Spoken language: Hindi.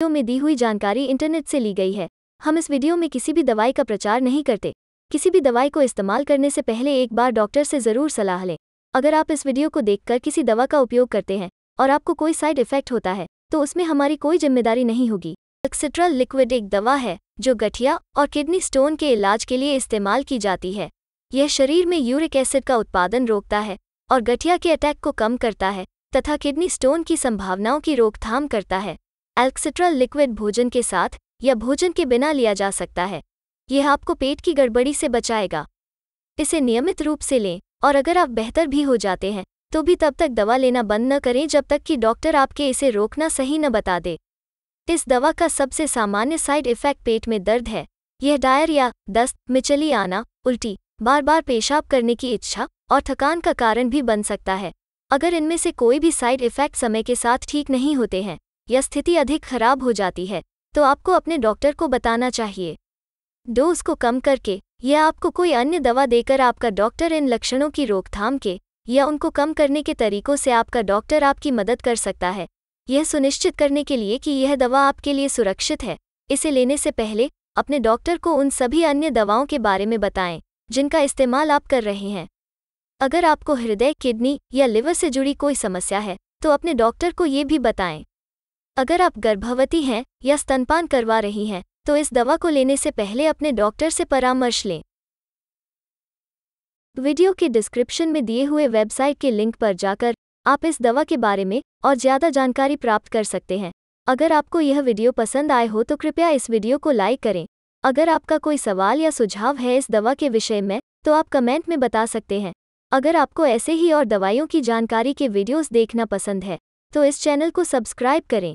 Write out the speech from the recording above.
वीडियो में दी हुई जानकारी इंटरनेट से ली गई है हम इस वीडियो में किसी भी दवाई का प्रचार नहीं करते किसी भी दवाई को इस्तेमाल करने से पहले एक बार डॉक्टर से ज़रूर सलाह लें अगर आप इस वीडियो को देखकर किसी दवा का उपयोग करते हैं और आपको कोई साइड इफेक्ट होता है तो उसमें हमारी कोई जिम्मेदारी नहीं होगी एक्सिट्रल लिक्विड एक दवा है जो गठिया और किडनी स्टोन के इलाज के लिए इस्तेमाल की जाती है यह शरीर में यूरिक एसिड का उत्पादन रोकता है और गठिया के अटैक को कम करता है तथा किडनी स्टोन की संभावनाओं की रोकथाम करता है एल्क्सिट्रल लिक्विड भोजन के साथ या भोजन के बिना लिया जा सकता है यह आपको पेट की गड़बड़ी से बचाएगा इसे नियमित रूप से लें और अगर आप बेहतर भी हो जाते हैं तो भी तब तक दवा लेना बंद न करें जब तक कि डॉक्टर आपके इसे रोकना सही न बता दे इस दवा का सबसे सामान्य साइड इफेक्ट पेट में दर्द है यह डायरिया दस्त मिचली आना उल्टी बार बार पेशाब करने की इच्छा और थकान का कारण भी बन सकता है अगर इनमें से कोई भी साइड इफेक्ट समय के साथ ठीक नहीं होते हैं या स्थिति अधिक खराब हो जाती है तो आपको अपने डॉक्टर को बताना चाहिए डोज को कम करके या आपको कोई अन्य दवा देकर आपका डॉक्टर इन लक्षणों की रोकथाम के या उनको कम करने के तरीकों से आपका डॉक्टर आपकी मदद कर सकता है यह सुनिश्चित करने के लिए कि यह दवा आपके लिए सुरक्षित है इसे लेने से पहले अपने डॉक्टर को उन सभी अन्य दवाओं के बारे में बताएं जिनका इस्तेमाल आप कर रहे हैं अगर आपको हृदय किडनी या लिवर से जुड़ी कोई समस्या है तो अपने डॉक्टर को ये भी बताएं अगर आप गर्भवती हैं या स्तनपान करवा रही हैं तो इस दवा को लेने से पहले अपने डॉक्टर से परामर्श लें वीडियो के डिस्क्रिप्शन में दिए हुए वेबसाइट के लिंक पर जाकर आप इस दवा के बारे में और ज़्यादा जानकारी प्राप्त कर सकते हैं अगर आपको यह वीडियो पसंद आए हो तो कृपया इस वीडियो को लाइक करें अगर आपका कोई सवाल या सुझाव है इस दवा के विषय में तो आप कमेंट में बता सकते हैं अगर आपको ऐसे ही और दवाइयों की जानकारी के वीडियोस देखना पसंद है तो इस चैनल को सब्सक्राइब करें